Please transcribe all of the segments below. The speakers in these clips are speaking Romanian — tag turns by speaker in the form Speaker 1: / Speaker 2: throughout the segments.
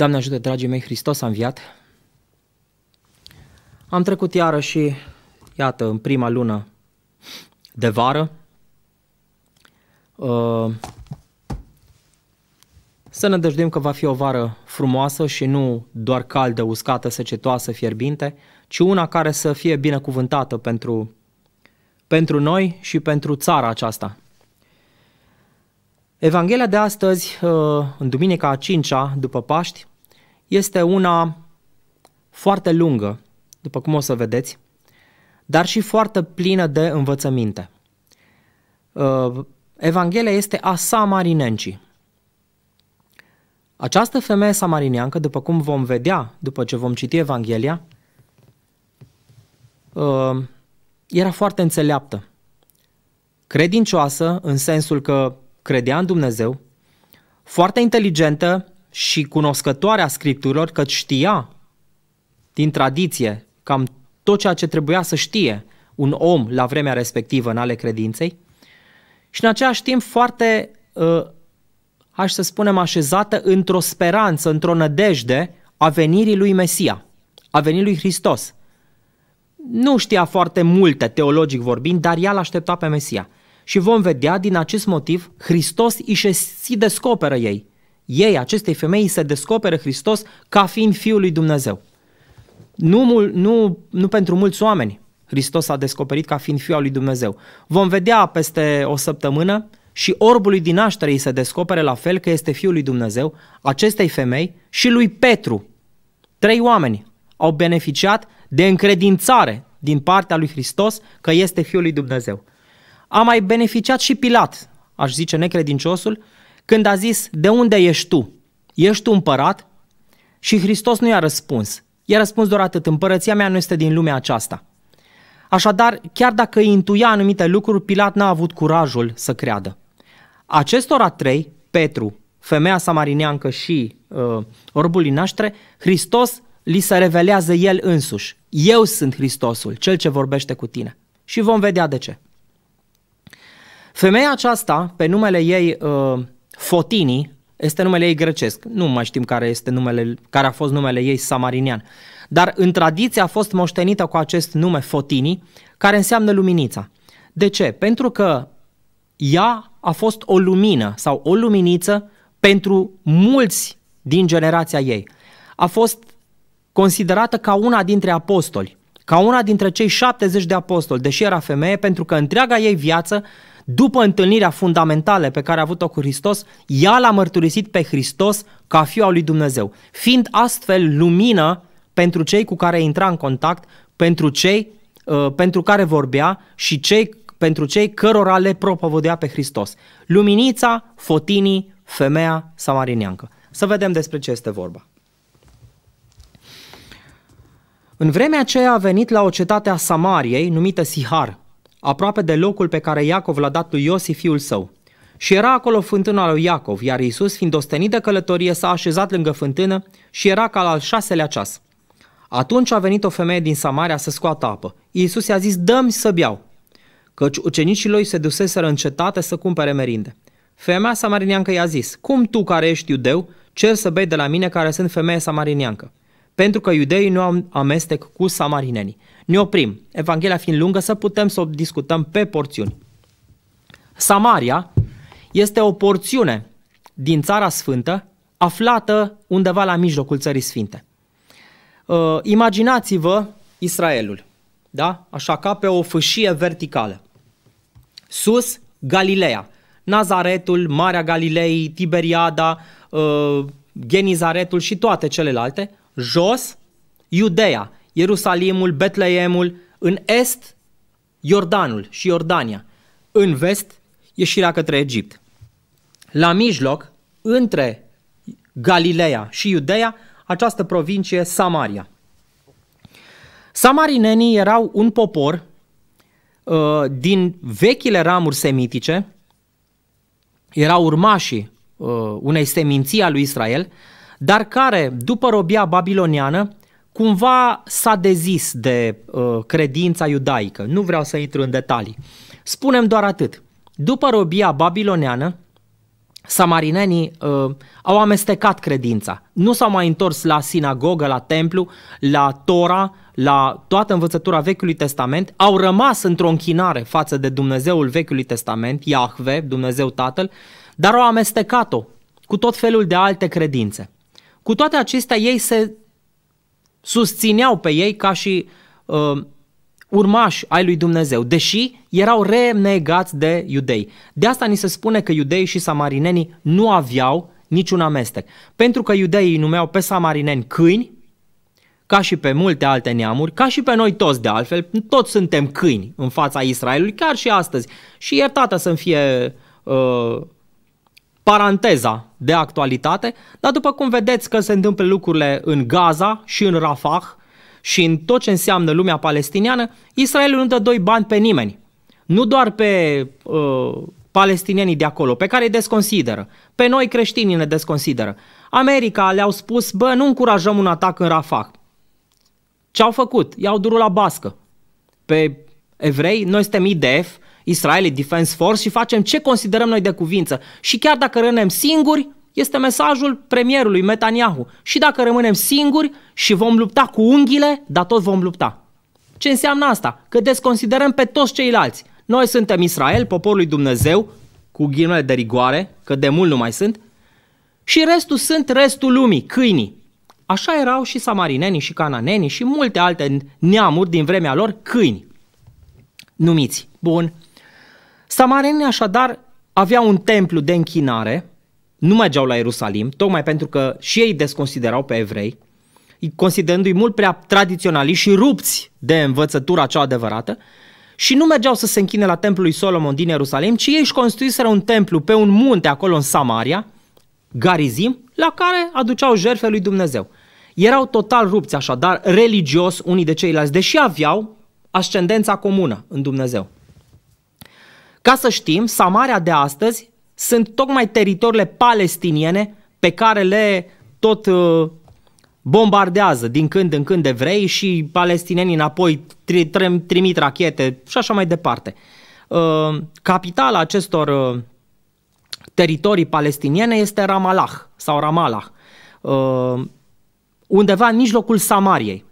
Speaker 1: Doamne ajută, dragii mei, Hristos a înviat. Am trecut iară și, iată, în prima lună de vară, uh, să ne dăjduim că va fi o vară frumoasă și nu doar caldă, uscată, secetoasă, fierbinte, ci una care să fie binecuvântată pentru, pentru noi și pentru țara aceasta. Evanghelia de astăzi, uh, în duminica a cincea după Paști, este una foarte lungă, după cum o să vedeți, dar și foarte plină de învățăminte. Uh, Evanghelia este a samarinencii. Această femeie samarineancă, după cum vom vedea după ce vom citi Evanghelia, uh, era foarte înțeleaptă, credincioasă în sensul că credea în Dumnezeu, foarte inteligentă și cunoscătoarea scripturilor, că știa din tradiție cam tot ceea ce trebuia să știe un om la vremea respectivă în ale credinței și în același timp foarte, ă, aș să spunem, așezată într-o speranță, într-o nădejde a venirii lui Mesia, a venirii lui Hristos. Nu știa foarte multe, teologic vorbind, dar ea l-aștepta pe Mesia. Și vom vedea din acest motiv, Hristos se descoperă ei ei, acestei femei, se descopere Hristos ca fiind Fiul lui Dumnezeu. Nu, mul, nu, nu pentru mulți oameni Hristos a descoperit ca fiind Fiul lui Dumnezeu. Vom vedea peste o săptămână și orbului din naștere îi se descopere la fel că este Fiul lui Dumnezeu, acestei femei și lui Petru. Trei oameni au beneficiat de încredințare din partea lui Hristos că este Fiul lui Dumnezeu. A mai beneficiat și Pilat, aș zice necredinciosul, când a zis, de unde ești tu? Ești tu împărat? Și Hristos nu i-a răspuns. I-a răspuns doar atât, împărăția mea nu este din lumea aceasta. Așadar, chiar dacă intuia anumite lucruri, Pilat n-a avut curajul să creadă. Acestora trei, Petru, femeia samarineancă și uh, orbului naștere, Hristos li se revelează el însuși. Eu sunt Hristosul, cel ce vorbește cu tine. Și vom vedea de ce. Femeia aceasta, pe numele ei uh, Fotini este numele ei grecesc. Nu mai știm care, este numele, care a fost numele ei samarinian. Dar în tradiție a fost moștenită cu acest nume Fotini, care înseamnă luminița. De ce? Pentru că ea a fost o lumină sau o luminiță pentru mulți din generația ei. A fost considerată ca una dintre apostoli, ca una dintre cei 70 de apostoli, deși era femeie, pentru că întreaga ei viață după întâlnirea fundamentală pe care a avut-o cu Hristos, ea l-a mărturisit pe Hristos ca fiul al lui Dumnezeu, fiind astfel lumină pentru cei cu care intra în contact, pentru cei uh, pentru care vorbea și cei pentru cei cărora le propovădea pe Hristos. Luminița, fotinii, femeia samarineancă. Să vedem despre ce este vorba. În vremea aceea a venit la o cetate a Samariei, numită Sihar, aproape de locul pe care Iacov l-a dat lui Iosif fiul său. Și era acolo fântâna lui Iacov, iar Iisus, fiind ostenit de călătorie, s-a așezat lângă fântână și era ca la al șaselea ceas. Atunci a venit o femeie din Samaria să scoată apă. Iisus i-a zis, dă-mi să beau, căci ucenicii lui se duseseră în cetate să cumpere merinde. Femeia samariniancă i-a zis, cum tu care ești iudeu, cer să bei de la mine care sunt femeie samariniancă? pentru că iudeii nu au amestec cu samarinenii. Ne oprim, Evanghelia fiind lungă, să putem să o discutăm pe porțiuni. Samaria este o porțiune din Țara Sfântă aflată undeva la mijlocul Țării Sfinte. Uh, imaginați-vă Israelul, da? așa ca pe o fâșie verticală. Sus, Galileea, Nazaretul, Marea Galilei, Tiberiada, uh, Genizaretul și toate celelalte jos, Iudeea, Ierusalimul, Betleemul, în est, Iordanul și Iordania, în vest, ieșirea către Egipt. La mijloc, între Galileea și Iudeea, această provincie Samaria. Samarinenii erau un popor uh, din vechile ramuri semitice, erau urmașii uh, unei seminții a lui Israel, uh, dar care, după robia babiloniană, cumva s-a dezis de uh, credința iudaică. Nu vreau să intru în detalii. Spunem doar atât. După robia babiloniană, samarinenii uh, au amestecat credința. Nu s-au mai întors la sinagogă, la templu, la Tora, la toată învățătura Vechiului Testament, au rămas într-o închinare față de Dumnezeul Vechiului Testament, Iahve, Dumnezeu Tatăl, dar au amestecat-o cu tot felul de alte credințe. Cu toate acestea, ei se susțineau pe ei ca și uh, urmași ai lui Dumnezeu, deși erau renegați de iudei. De asta ni se spune că iudeii și samarinenii nu aveau niciun amestec. Pentru că iudeii numeau pe samarineni câini, ca și pe multe alte neamuri, ca și pe noi toți de altfel, toți suntem câini în fața Israelului, chiar și astăzi. Și iertată să-mi fie uh, paranteza de actualitate, dar după cum vedeți că se întâmplă lucrurile în Gaza și în Rafah și în tot ce înseamnă lumea palestiniană, Israelul nu dă doi bani pe nimeni. Nu doar pe uh, palestinienii de acolo, pe care îi desconsideră. Pe noi creștinii ne desconsideră. America le-au spus, bă, nu încurajăm un atac în Rafah. Ce-au făcut? I-au durul la bască. Pe evrei, noi suntem IDF, Israeli Defense Force și facem ce considerăm noi de cuvință. Și chiar dacă rămânem singuri, este mesajul premierului Netanyahu. Și dacă rămânem singuri și vom lupta cu unghiile, dar tot vom lupta. Ce înseamnă asta? Că desconsiderăm pe toți ceilalți. Noi suntem Israel, poporul lui Dumnezeu, cu ghilimele de rigoare, că de mult nu mai sunt, și restul sunt restul lumii, câinii. Așa erau și samarinenii și cananenii și multe alte neamuri din vremea lor câini numiți. Bun, Samarenii așadar aveau un templu de închinare, nu mergeau la Ierusalim, tocmai pentru că și ei desconsiderau pe evrei, considerându-i mult prea tradiționali și rupți de învățătura cea adevărată, și nu mergeau să se închine la templul lui Solomon din Ierusalim, ci ei își construiseră un templu pe un munte acolo în Samaria, Garizim, la care aduceau jertfe lui Dumnezeu. Erau total rupți așadar, religios unii de ceilalți, deși aveau ascendența comună în Dumnezeu. Ca să știm, Samaria de astăzi sunt tocmai teritoriile palestiniene pe care le tot uh, bombardează din când în când evrei și palestinienii înapoi tri, tri, trimit rachete și așa mai departe. Uh, capitala acestor uh, teritorii palestiniene este Ramallah sau Ramallah, undeva în mijlocul Samariei.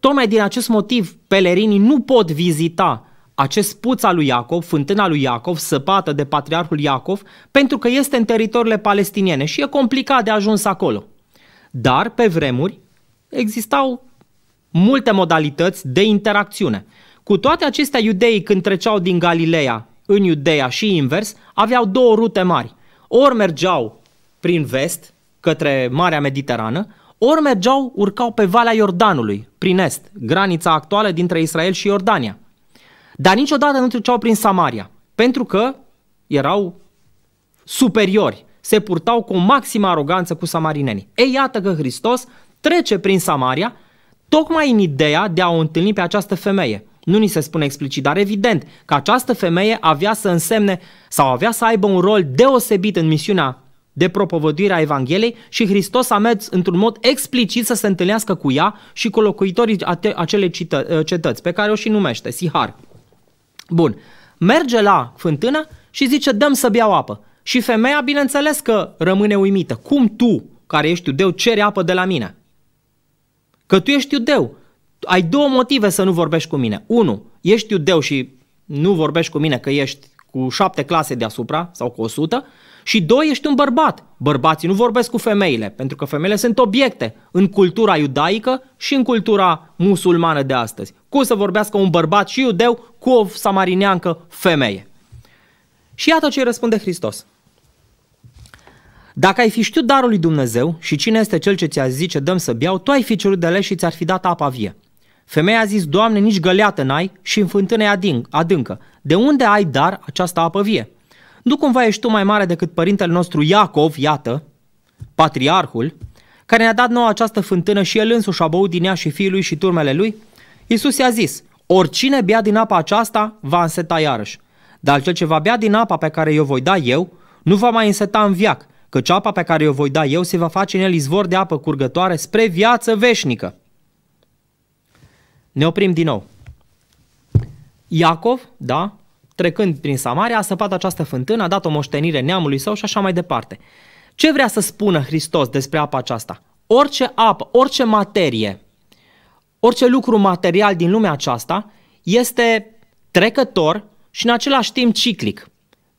Speaker 1: Tocmai din acest motiv pelerinii nu pot vizita acest puț al lui Iacov, fântâna lui Iacov, săpată de patriarhul Iacov, pentru că este în teritoriile palestiniene și e complicat de ajuns acolo. Dar, pe vremuri, existau multe modalități de interacțiune. Cu toate acestea, iudeii când treceau din Galileea în Iudeea și invers, aveau două rute mari. Ori mergeau prin vest, către Marea Mediterană, ori mergeau, urcau pe Valea Iordanului, prin est, granița actuală dintre Israel și Iordania – dar niciodată nu treceau prin Samaria, pentru că erau superiori, se purtau cu maximă aroganță cu samarinenii. Ei, iată că Hristos trece prin Samaria tocmai în ideea de a o întâlni pe această femeie. Nu ni se spune explicit, dar evident că această femeie avea să însemne sau avea să aibă un rol deosebit în misiunea de propovăduire a Evangheliei și Hristos a mers într-un mod explicit să se întâlnească cu ea și cu locuitorii acelei cetăți, pe care o și numește Sihar. Bun. Merge la fântână și zice, dăm să beau apă. Și femeia, bineînțeles că rămâne uimită. Cum tu, care ești iudeu, ceri apă de la mine? Că tu ești iudeu. Ai două motive să nu vorbești cu mine. Unu, ești iudeu și nu vorbești cu mine că ești cu șapte clase deasupra sau cu o sută. Și doi, ești un bărbat. Bărbații nu vorbesc cu femeile, pentru că femeile sunt obiecte în cultura iudaică și în cultura musulmană de astăzi. Cum să vorbească un bărbat și iudeu cu o samarineancă femeie? Și iată ce răspunde Hristos. Dacă ai fi știut darul lui Dumnezeu și cine este cel ce ți-a zice dăm să beau, tu ai fi cerut de lei și ți-ar fi dat apa vie. Femeia a zis, Doamne, nici găleată n-ai și în fântâne adâncă. De unde ai dar această apă vie? Nu cumva ești tu mai mare decât părintele nostru Iacov, iată, patriarhul, care ne-a dat nouă această fântână și el însuși a băut din ea și fiului și turmele lui? Isus i-a zis, oricine bea din apa aceasta va înseta iarăși, dar cel ce va bea din apa pe care eu voi da eu, nu va mai înseta în viac, căci apa pe care o voi da eu se va face în el izvor de apă curgătoare spre viață veșnică. Ne oprim din nou. Iacov, da, trecând prin Samaria, a săpat această fântână, a dat o moștenire neamului său și așa mai departe. Ce vrea să spună Hristos despre apa aceasta? Orice apă, orice materie Orice lucru material din lumea aceasta este trecător și în același timp ciclic.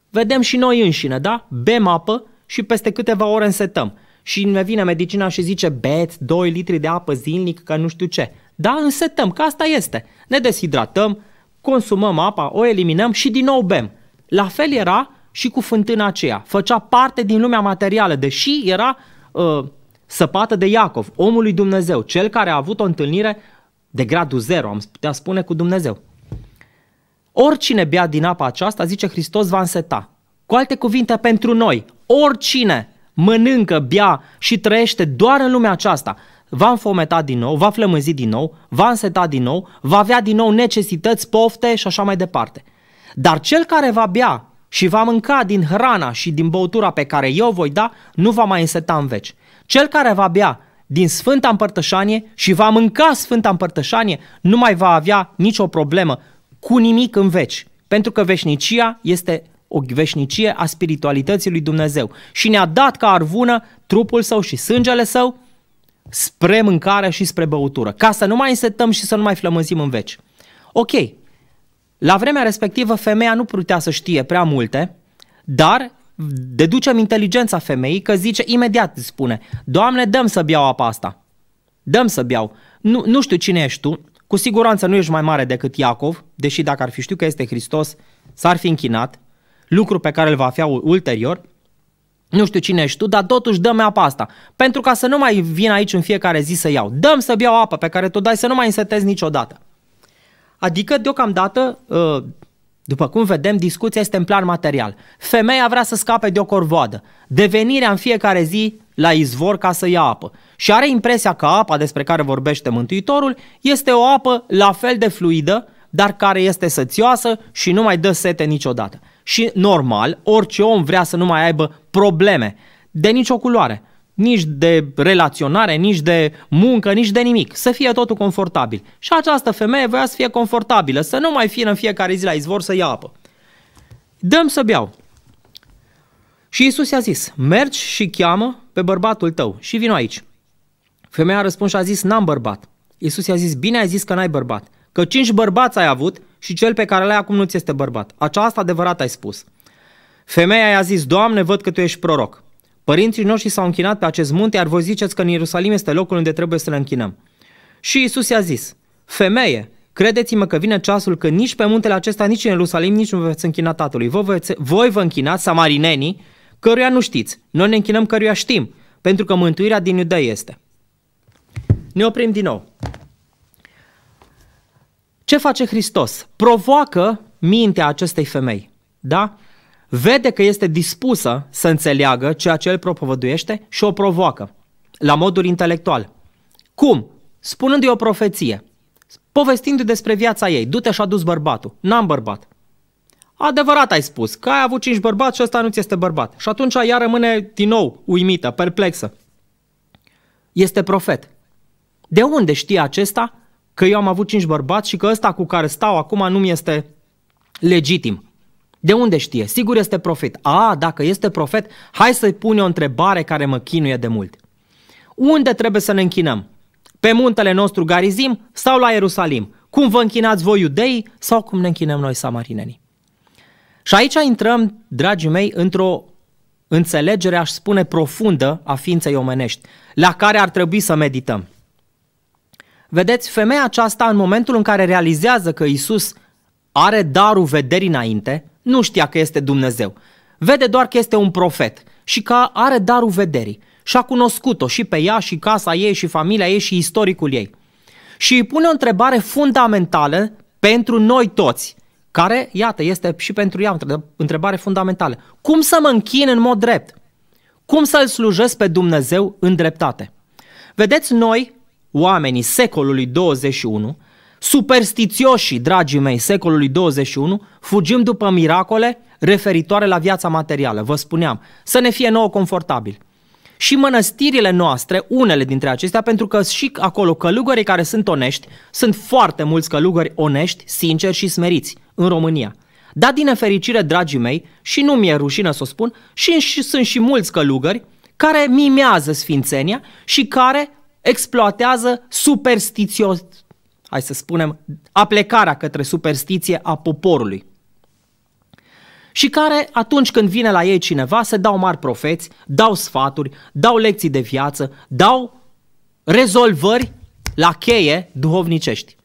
Speaker 1: Vedem și noi înșine, da? Bem apă și peste câteva ore însetăm. Și ne vine medicina și zice, beți 2 litri de apă zilnic, că nu știu ce. Da, însetăm, că asta este. Ne deshidratăm, consumăm apa, o eliminăm și din nou bem. La fel era și cu fântâna aceea. Făcea parte din lumea materială, deși era uh, săpată de Iacov, omul lui Dumnezeu, cel care a avut o întâlnire de gradul zero, am putea spune, cu Dumnezeu. Oricine bea din apa aceasta, zice Hristos, va înseta. Cu alte cuvinte, pentru noi, oricine mănâncă, bea și trăiește doar în lumea aceasta, va înfometa din nou, va flămânzi din nou, va înseta din nou, va avea din nou necesități, pofte și așa mai departe. Dar cel care va bea și va mânca din hrana și din băutura pe care eu voi da, nu va mai înseta în veci. Cel care va bea din Sfânta Împărtășanie și va mânca Sfânta Împărtășanie, nu mai va avea nicio problemă cu nimic în veci. Pentru că veșnicia este o veșnicie a spiritualității lui Dumnezeu și ne-a dat ca arvună trupul său și sângele său spre mâncare și spre băutură, ca să nu mai însetăm și să nu mai flămânzim în veci. Ok, la vremea respectivă femeia nu putea să știe prea multe, dar deducem inteligența femeii că zice, imediat spune, Doamne, dăm să beau apa asta. Dăm să beau. Nu, nu știu cine ești tu, cu siguranță nu ești mai mare decât Iacov, deși dacă ar fi știut că este Hristos, s-ar fi închinat, lucru pe care îl va avea ulterior, nu știu cine ești tu, dar totuși dăm apa asta. Pentru ca să nu mai vin aici în fiecare zi să iau. Dăm să beau apă pe care tu dai să nu mai însetez niciodată. Adică, deocamdată, ă, după cum vedem, discuția este în plan material. Femeia vrea să scape de o corvoadă, devenirea în fiecare zi la izvor ca să ia apă. Și are impresia că apa despre care vorbește Mântuitorul este o apă la fel de fluidă, dar care este sățioasă și nu mai dă sete niciodată. Și normal, orice om vrea să nu mai aibă probleme de nicio culoare nici de relaționare, nici de muncă, nici de nimic. Să fie totul confortabil. Și această femeie voia să fie confortabilă, să nu mai fie în fiecare zi la izvor să ia apă. Dăm să beau. Și Isus i-a zis, mergi și cheamă pe bărbatul tău și vino aici. Femeia a răspuns și a zis, n-am bărbat. Isus i-a zis, bine ai zis că n-ai bărbat, că cinci bărbați ai avut și cel pe care l-ai acum nu ți este bărbat. Aceasta adevărat ai spus. Femeia i-a zis, Doamne, văd că tu ești proroc. Părinții noștri s-au închinat pe acest munte, iar voi ziceți că în Ierusalim este locul unde trebuie să ne închinăm. Și Isus i-a zis, femeie, credeți-mă că vine ceasul că nici pe muntele acesta, nici în Ierusalim, nici nu veți închina tatălui. Voi, veți, voi vă închinați, samarinenii, căruia nu știți. Noi ne închinăm căruia știm, pentru că mântuirea din Iudea este. Ne oprim din nou. Ce face Hristos? Provoacă mintea acestei femei. Da? vede că este dispusă să înțeleagă ceea ce el propovăduiește și o provoacă, la modul intelectual. Cum? Spunându-i o profeție, povestindu-i despre viața ei, du-te și adus bărbatul, n-am bărbat. Adevărat ai spus că ai avut cinci bărbați și ăsta nu ți este bărbat. Și atunci ea rămâne din nou uimită, perplexă. Este profet. De unde știe acesta că eu am avut cinci bărbați și că ăsta cu care stau acum nu mi este legitim? De unde știe? Sigur este profet. A, dacă este profet, hai să-i pune o întrebare care mă chinuie de mult. Unde trebuie să ne închinăm? Pe muntele nostru Garizim sau la Ierusalim? Cum vă închinați voi iudeii sau cum ne închinăm noi samarinenii? Și aici intrăm, dragii mei, într-o înțelegere, aș spune, profundă a ființei omenești, la care ar trebui să medităm. Vedeți, femeia aceasta, în momentul în care realizează că Isus are darul vederii înainte, nu știa că este Dumnezeu. Vede doar că este un profet și că are darul vederii și a cunoscut-o și pe ea și casa ei și familia ei și istoricul ei. Și îi pune o întrebare fundamentală pentru noi toți, care, iată, este și pentru ea o întrebare fundamentală. Cum să mă închin în mod drept? Cum să-L slujesc pe Dumnezeu în dreptate? Vedeți, noi, oamenii secolului 21, Superstițioșii, dragii mei, secolului 21, fugim după miracole referitoare la viața materială. Vă spuneam, să ne fie nouă confortabil. Și mănăstirile noastre, unele dintre acestea, pentru că și acolo călugării care sunt onești, sunt foarte mulți călugări onești, sinceri și smeriți în România. Dar din nefericire, dragii mei, și nu mi-e rușină să o spun, și, și sunt și mulți călugări care mimează sfințenia și care exploatează superstițio- hai să spunem, aplecarea către superstiție a poporului. Și care, atunci când vine la ei cineva, se dau mari profeți, dau sfaturi, dau lecții de viață, dau rezolvări la cheie duhovnicești.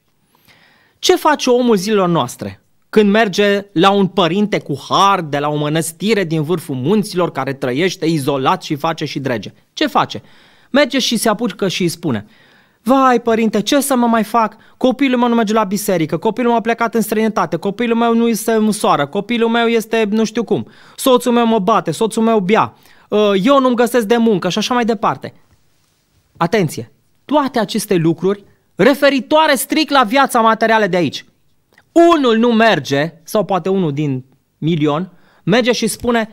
Speaker 1: Ce face omul zilelor noastre? Când merge la un părinte cu har de la o mănăstire din vârful munților care trăiește izolat și face și drege. Ce face? Merge și se apucă și îi spune – Vai, părinte, ce să mă mai fac? Copilul meu nu merge la biserică, copilul meu a plecat în străinătate, copilul meu nu este soară, copilul meu este nu știu cum, soțul meu mă bate, soțul meu bea, uh, eu nu-mi găsesc de muncă și așa mai departe. Atenție! Toate aceste lucruri referitoare strict la viața materială de aici. Unul nu merge, sau poate unul din milion, merge și spune,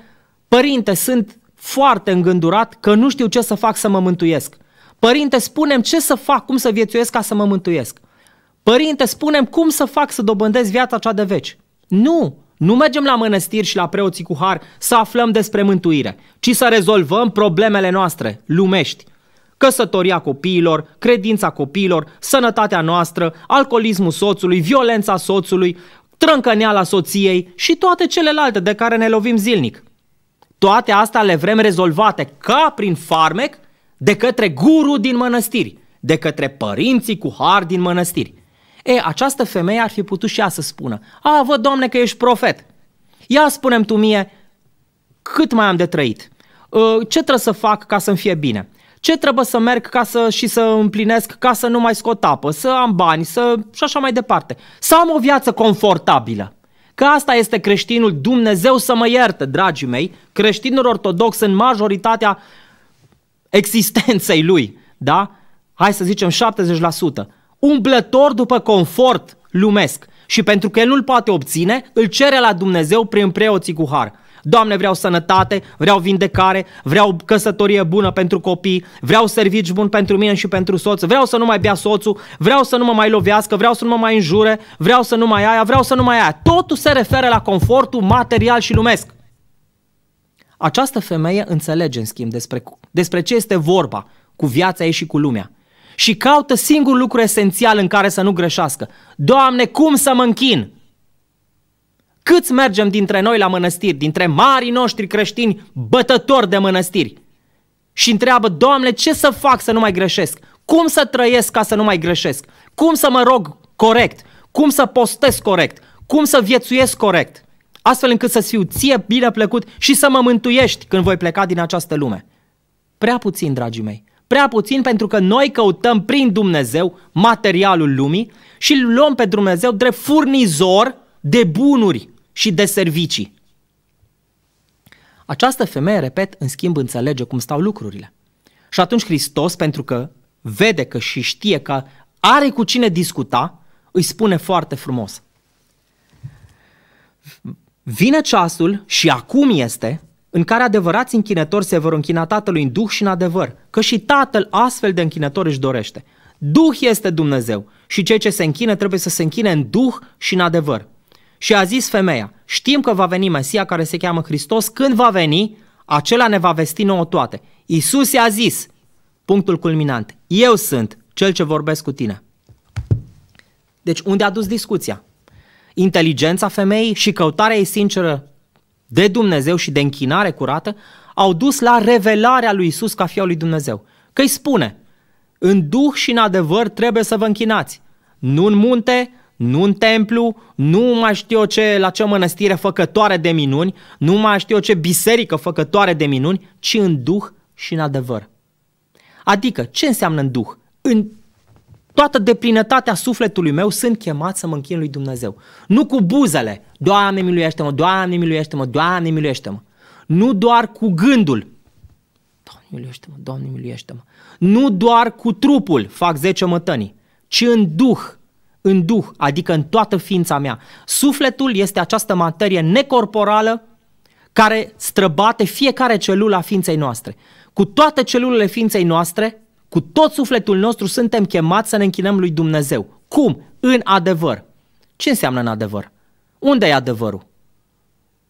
Speaker 1: părinte, sunt foarte îngândurat că nu știu ce să fac să mă mântuiesc. Părinte, spunem ce să fac, cum să viețuiesc ca să mă mântuiesc. Părinte, spunem cum să fac să dobândesc viața cea de veci. Nu! Nu mergem la mănăstiri și la preoții cu har să aflăm despre mântuire, ci să rezolvăm problemele noastre, lumești. Căsătoria copiilor, credința copiilor, sănătatea noastră, alcoolismul soțului, violența soțului, trâncăneala soției și toate celelalte de care ne lovim zilnic. Toate astea le vrem rezolvate ca prin farmec, de către guru din mănăstiri, de către părinții cu har din mănăstiri. E, această femeie ar fi putut și ea să spună, a, văd, domne, că ești profet. Ia spunem tu mie, cât mai am de trăit? Ă, ce trebuie să fac ca să-mi fie bine? Ce trebuie să merg ca să și să împlinesc, ca să nu mai scot apă, să am bani, să și așa mai departe. Să am o viață confortabilă. Că asta este creștinul, Dumnezeu să mă ierte, dragii mei, creștinul ortodox în majoritatea existenței lui, da? Hai să zicem 70%. Umblător după confort lumesc. Și pentru că el nu-l poate obține, îl cere la Dumnezeu prin preoții cu har. Doamne, vreau sănătate, vreau vindecare, vreau căsătorie bună pentru copii, vreau servici bun pentru mine și pentru soț, vreau să nu mai bea soțul, vreau să nu mă mai lovească, vreau să nu mă mai înjure, vreau să nu mai aia, vreau să nu mai aia. Totul se referă la confortul material și lumesc. Această femeie înțelege, în schimb, despre, despre ce este vorba cu viața ei și cu lumea. Și caută singur lucru esențial în care să nu greșească. Doamne, cum să mă închin? Câți mergem dintre noi la mănăstiri, dintre marii noștri creștini bătători de mănăstiri? Și întreabă, Doamne, ce să fac să nu mai greșesc? Cum să trăiesc ca să nu mai greșesc? Cum să mă rog corect? Cum să postez corect? Cum să viețuiesc corect? astfel încât să-ți fiu ție bine plăcut și să mă mântuiești când voi pleca din această lume. Prea puțin, dragii mei, prea puțin pentru că noi căutăm prin Dumnezeu materialul lumii și îl luăm pe Dumnezeu drept furnizor de bunuri și de servicii. Această femeie, repet, în schimb înțelege cum stau lucrurile. Și atunci Hristos, pentru că vede că și știe că are cu cine discuta, îi spune foarte frumos. Vine ceasul și acum este în care adevărați închinători se vor închina Tatălui în Duh și în adevăr, că și Tatăl astfel de închinător își dorește. Duh este Dumnezeu și cei ce se închină trebuie să se închine în Duh și în adevăr. Și a zis femeia, știm că va veni Mesia care se cheamă Hristos, când va veni, acela ne va vesti nouă toate. Iisus i-a zis, punctul culminant, eu sunt cel ce vorbesc cu tine. Deci unde a dus discuția? inteligența femeii și căutarea ei sinceră de Dumnezeu și de închinare curată au dus la revelarea lui Isus ca Fiul lui Dumnezeu. Că îi spune, în duh și în adevăr trebuie să vă închinați, nu în munte, nu în templu, nu mai știu eu ce, la ce mănăstire făcătoare de minuni, nu mai știu eu ce biserică făcătoare de minuni, ci în duh și în adevăr. Adică, ce înseamnă în duh? În toată deplinătatea sufletului meu sunt chemat să mă închin lui Dumnezeu. Nu cu buzele, Doamne miluiește-mă, Doamne miluiește-mă, Doamne miluiește-mă. Nu doar cu gândul, Doamne miluiește-mă, Doamne miluiește-mă. Nu doar cu trupul fac zece mătănii, ci în duh, în duh, adică în toată ființa mea. Sufletul este această materie necorporală care străbate fiecare celulă a ființei noastre. Cu toate celulele ființei noastre, cu tot sufletul nostru suntem chemați să ne închinăm lui Dumnezeu. Cum? În adevăr. Ce înseamnă în adevăr? Unde e adevărul?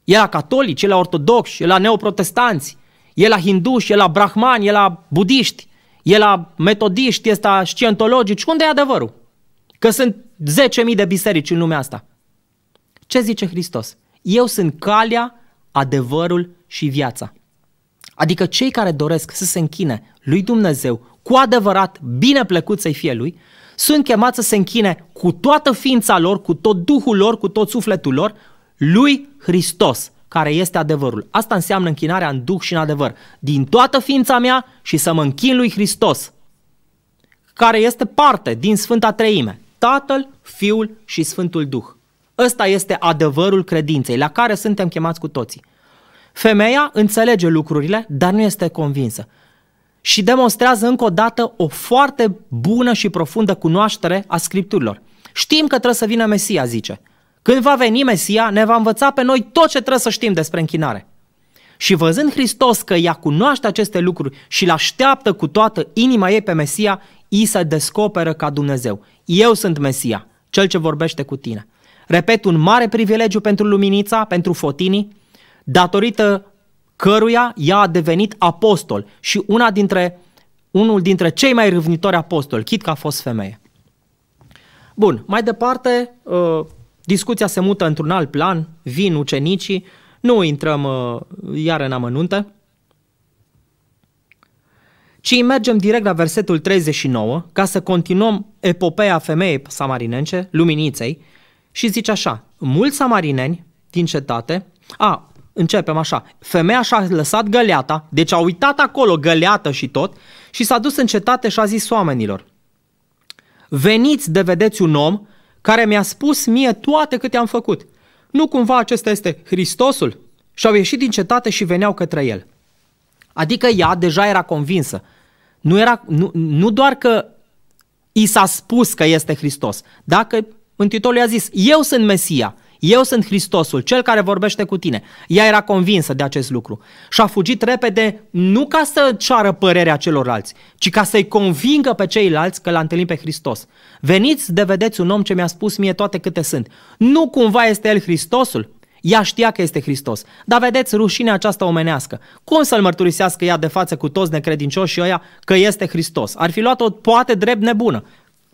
Speaker 1: E la catolici, e la ortodoxi, e la neoprotestanți, e la hinduși, e la brahmani, e la budiști, e la metodiști, e la scientologici. Unde e adevărul? Că sunt 10.000 de biserici în lumea asta. Ce zice Hristos? Eu sunt calea, adevărul și viața. Adică cei care doresc să se închine lui Dumnezeu cu adevărat bine plăcut să-i fie lui, sunt chemați să se închine cu toată ființa lor, cu tot duhul lor, cu tot sufletul lor, lui Hristos, care este adevărul. Asta înseamnă închinarea în duh și în adevăr. Din toată ființa mea și să mă închin lui Hristos, care este parte din Sfânta Treime, Tatăl, Fiul și Sfântul Duh. Ăsta este adevărul credinței, la care suntem chemați cu toții. Femeia înțelege lucrurile, dar nu este convinsă și demonstrează încă o dată o foarte bună și profundă cunoaștere a Scripturilor. Știm că trebuie să vină Mesia, zice. Când va veni Mesia, ne va învăța pe noi tot ce trebuie să știm despre închinare. Și văzând Hristos că ea cunoaște aceste lucruri și îl așteaptă cu toată inima ei pe Mesia, îi se descoperă ca Dumnezeu. Eu sunt Mesia, cel ce vorbește cu tine. Repet, un mare privilegiu pentru Luminița, pentru Fotinii, datorită căruia ea a devenit apostol și una dintre, unul dintre cei mai râvnitori apostoli, chit că a fost femeie. Bun, mai departe, uh, discuția se mută într-un alt plan, vin ucenicii, nu intrăm uh, iar în amănunte, ci mergem direct la versetul 39 ca să continuăm epopeea femeii samarinence, luminiței, și zice așa, mulți samarineni din cetate, a, începem așa. Femeia și-a lăsat găleata, deci a uitat acolo găleată și tot, și s-a dus în cetate și a zis oamenilor. Veniți de vedeți un om care mi-a spus mie toate câte am făcut. Nu cumva acesta este Hristosul? Și au ieșit din cetate și veneau către el. Adică ea deja era convinsă. Nu, era, nu, nu doar că i s-a spus că este Hristos, dacă Mântuitorul i-a zis, eu sunt Mesia, eu sunt Hristosul, cel care vorbește cu tine. Ea era convinsă de acest lucru și a fugit repede nu ca să ceară părerea celorlalți, ci ca să-i convingă pe ceilalți că l-a întâlnit pe Hristos. Veniți de vedeți un om ce mi-a spus mie toate câte sunt. Nu cumva este el Hristosul? Ea știa că este Hristos. Dar vedeți rușinea aceasta omenească. Cum să-l mărturisească ea de față cu toți necredincioșii ăia că este Hristos? Ar fi luat-o poate drept nebună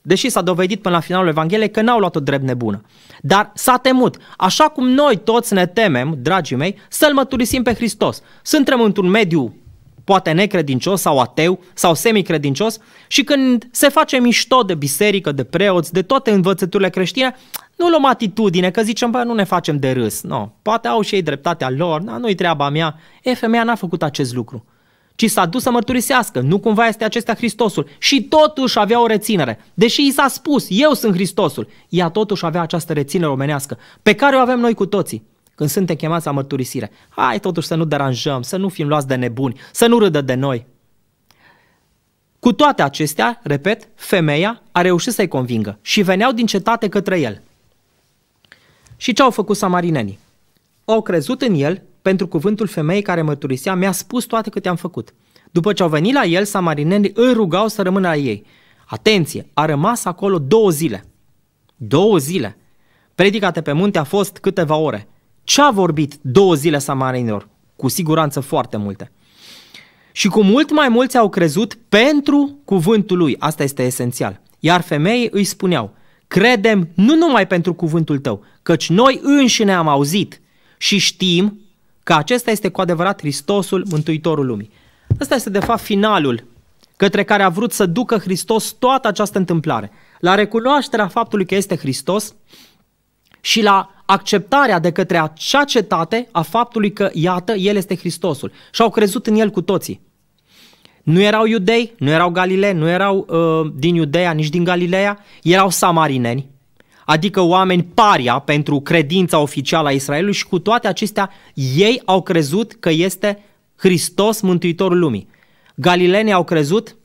Speaker 1: deși s-a dovedit până la finalul Evangheliei că n-au luat o drept nebună. Dar s-a temut, așa cum noi toți ne temem, dragii mei, să-L măturisim pe Hristos. Suntem într-un mediu poate necredincios sau ateu sau semicredincios și când se face mișto de biserică, de preoți, de toate învățăturile creștine, nu luăm atitudine, că zicem, bă, nu ne facem de râs. No, poate au și ei dreptatea lor, na, nu-i treaba mea. E, femeia n-a făcut acest lucru ci s-a dus să mărturisească, nu cumva este acesta Hristosul. Și totuși avea o reținere. Deși i s-a spus, eu sunt Hristosul, ea totuși avea această reținere omenească, pe care o avem noi cu toții când suntem chemați la mărturisire. Hai totuși să nu deranjăm, să nu fim luați de nebuni, să nu râdă de noi. Cu toate acestea, repet, femeia a reușit să-i convingă și veneau din cetate către el. Și ce au făcut samarinenii? Au crezut în el pentru cuvântul femeii care mărturisea, mi-a spus toate câte am făcut. După ce au venit la el, samarinenii îl rugau să rămână la ei. Atenție, a rămas acolo două zile. Două zile. Predicate pe munte a fost câteva ore. Ce a vorbit două zile samarinilor? Cu siguranță foarte multe. Și cu mult mai mulți au crezut pentru cuvântul lui. Asta este esențial. Iar femeii îi spuneau, credem nu numai pentru cuvântul tău, căci noi înșine am auzit și știm că acesta este cu adevărat Hristosul, Mântuitorul lumii. Ăsta este de fapt finalul către care a vrut să ducă Hristos toată această întâmplare. La recunoașterea faptului că este Hristos și la acceptarea de către acea cetate a faptului că, iată, El este Hristosul. Și au crezut în El cu toții. Nu erau iudei, nu erau galilei, nu erau uh, din Iudeea, nici din Galileea, erau samarineni adică oameni paria pentru credința oficială a Israelului și cu toate acestea ei au crezut că este Hristos Mântuitorul lumii. Galilenii au crezut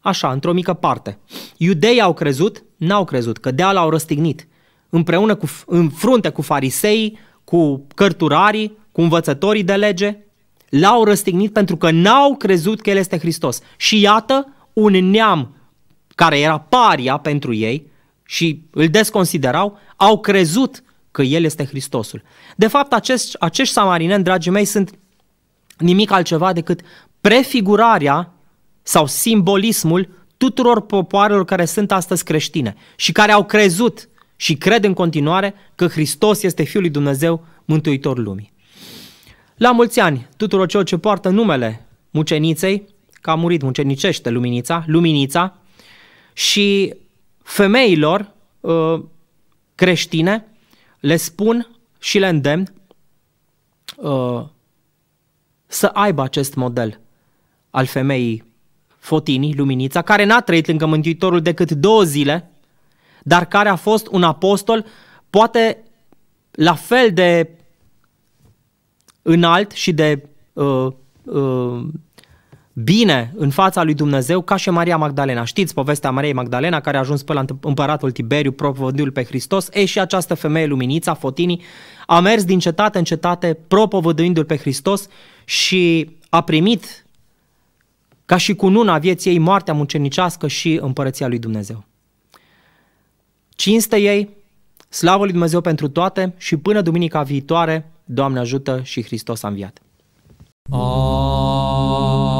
Speaker 1: așa, într-o mică parte. Iudeii au crezut, n-au crezut, că de au răstignit. Împreună cu, în frunte cu fariseii, cu cărturarii, cu învățătorii de lege, l-au răstignit pentru că n-au crezut că El este Hristos. Și iată, un neam care era paria pentru ei, și îl desconsiderau, au crezut că El este Hristosul. De fapt, acești, acești samarineni, dragii mei, sunt nimic altceva decât prefigurarea sau simbolismul tuturor popoarelor care sunt astăzi creștine și care au crezut și cred în continuare că Hristos este Fiul lui Dumnezeu, Mântuitor lumii. La mulți ani tuturor celor ce poartă numele muceniței, că a murit mucenicește luminița, luminița, și femeilor uh, creștine le spun și le îndemn uh, să aibă acest model al femeii Fotini, Luminița, care n-a trăit lângă Mântuitorul decât două zile, dar care a fost un apostol poate la fel de înalt și de uh, uh, bine în fața lui Dumnezeu ca și Maria Magdalena. Știți povestea Mariei Magdalena care a ajuns pe la împăratul Tiberiu, propovăduiul pe Hristos? Ei și această femeie luminița, Fotini, a mers din cetate în cetate propovăduindu-l pe Hristos și a primit ca și cu nuna vieții ei moartea muncenicească și împărăția lui Dumnezeu. Cinste ei, slavă lui Dumnezeu pentru toate și până duminica viitoare, Doamne ajută și Hristos a înviat. Amin.